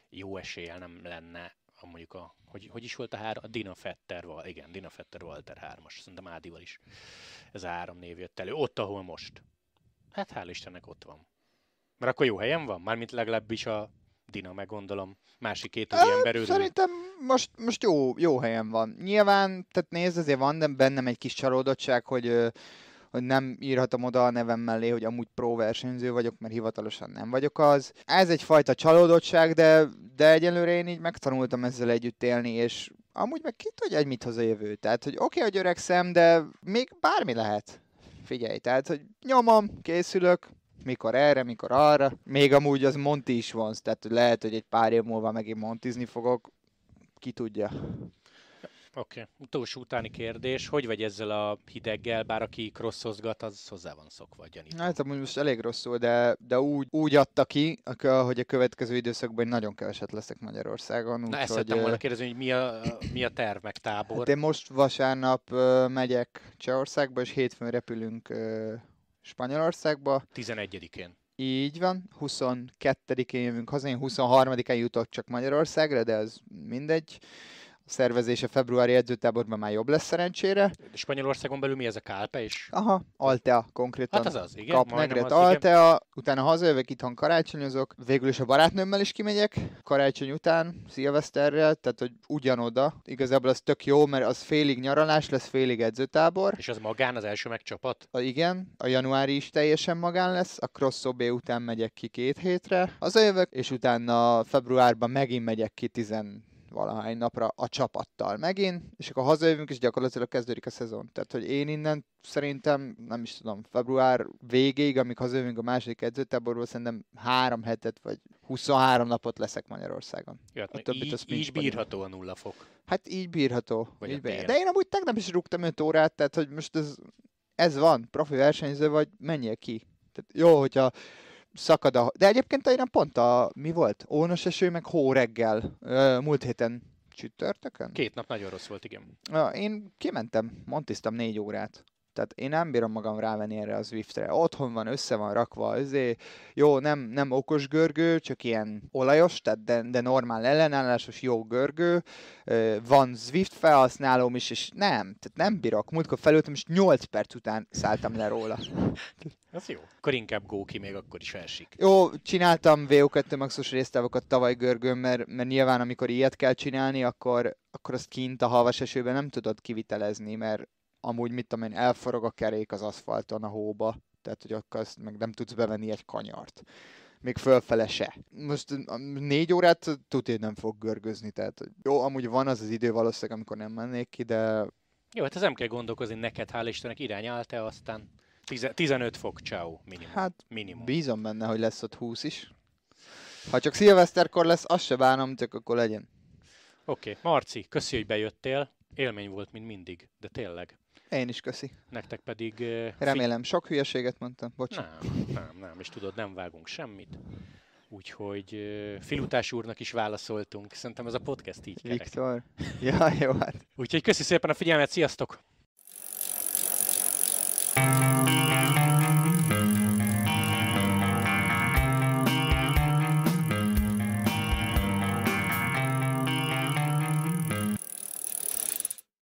jó eséllyel nem lenne a mondjuk a, hogy, hogy is volt a hár, a Dina Fetter, igen, Dina Fetter Walter 3-as, szerintem Ádival is ez a három név jött elő, ott, ahol most. Hát hál' Istennek ott van. Mert akkor jó helyen van, mármint legalábbis a meg gondolom. Másik két ember őrül. Szerintem most, most jó, jó helyen van. Nyilván, tehát nézd, azért van de bennem egy kis csalódottság, hogy, hogy nem írhatom oda a nevem mellé, hogy amúgy pro versenyző vagyok, mert hivatalosan nem vagyok az. Ez egyfajta csalódottság, de, de egyelőre én így megtanultam ezzel együtt élni, és amúgy meg ki tudja, hogy mit hoz a jövő. Tehát, hogy oké, okay, hogy öregszem, de még bármi lehet. Figyelj, tehát, hogy nyomom, készülök, mikor erre, mikor arra. Még amúgy az Monti is van, tehát lehet, hogy egy pár év múlva megint Montizni fogok, ki tudja. Oké, okay. utolsó utáni kérdés, hogy vagy ezzel a hideggel, bár aki crossozgat, az hozzá van szokva, gyanítom. Hát amúgy most elég rosszul, de, de úgy, úgy adta ki, hogy a következő időszakban nagyon keveset leszek Magyarországon. Na ezt hogy, volna kérdezni, hogy mi a, mi a terv, meg tábor. De hát most vasárnap megyek Csehországba, és hétfőn repülünk Spanyolországba. 11-én. Így van, 22-én jövünk haza, én 23-án jutok csak Magyarországra, de az mindegy szervezése februári edzőtáborban már jobb lesz szerencsére. Spanyolországon belül mi ez a Kálpe is? Aha, Altea konkrétan. Hát az az, igen. Kap negret Altea, igen. utána hazajövök, itthon karácsonyozok, végül is a barátnőmmel is kimegyek, karácsony után, szilveszterrel, tehát hogy ugyanoda. Igazából az tök jó, mert az félig nyaralás lesz, félig edzőtábor. És az magán az első megcsapat? A, igen, a januári is teljesen magán lesz, a cross után megyek ki két hétre, hazajövök, és utána februárban megint megyek ki valahány napra a csapattal megint, és akkor hazajövünk, és gyakorlatilag kezdődik a szezon. Tehát, hogy én innen szerintem, nem is tudom, február végéig, amíg hazajövünk a második edzőtáborból, szerintem három hetet vagy 23 napot leszek Magyarországon. Ja, hát a többit, így, így bírható a nulla fok. Hát így bírható. Vagy így bírható. De én amúgy tegnap is rúgtam 5 órát, tehát hogy most ez, ez van, profi versenyző vagy, menjél ki. Tehát jó, hogyha szakad a... De egyébként olyan pont a... Mi volt? Ónos eső, meg hó reggel múlt héten csütörtökön? Két nap nagyon rossz volt, igen. Én kimentem, montiztam négy órát. Tehát én nem bírom magam rávenni erre a Zwiftre. Otthon van, össze van rakva, azért jó, nem, nem okos görgő, csak ilyen olajos, tehát de, de normál ellenállásos, jó görgő. Van Zwift felhasználóm is, és nem, tehát nem bírok. Múltkor felültem, és 8 perc után szálltam le róla. Ez jó. Akkor inkább góki még akkor is elsik. Jó, csináltam VO2 maxos résztávokat tavaly görgőn, mert, mert nyilván amikor ilyet kell csinálni, akkor, akkor azt kint a havas esőben nem tudod kivitelezni, mert amúgy mit tudom én, elforog a kerék az aszfalton a hóba, tehát hogy akkor azt meg nem tudsz bevenni egy kanyart. Még fölfele se. Most négy órát tudni nem fog görgözni, tehát jó, amúgy van az az idő valószínűleg, amikor nem mennék ki, de... Jó, hát ez nem kell gondolkozni neked, hál' Istennek irányál te, aztán 15 fok, ciao, minimum. Hát minimum. bízom benne, hogy lesz ott 20 is. Ha csak szilveszterkor lesz, azt se bánom, csak akkor legyen. Oké, okay. Marci, köszi, hogy bejöttél. Élmény volt, mint mindig, de tényleg. Én is köszi. Nektek pedig... Remélem, fi... sok hülyeséget mondtam, bocsánat. Nem, nem, nem, és tudod, nem vágunk semmit. Úgyhogy Filutás úrnak is válaszoltunk. Szerintem ez a podcast így kerek. Viktor. Ja, jó, hát. Úgyhogy köszi szépen a figyelmet, sziasztok!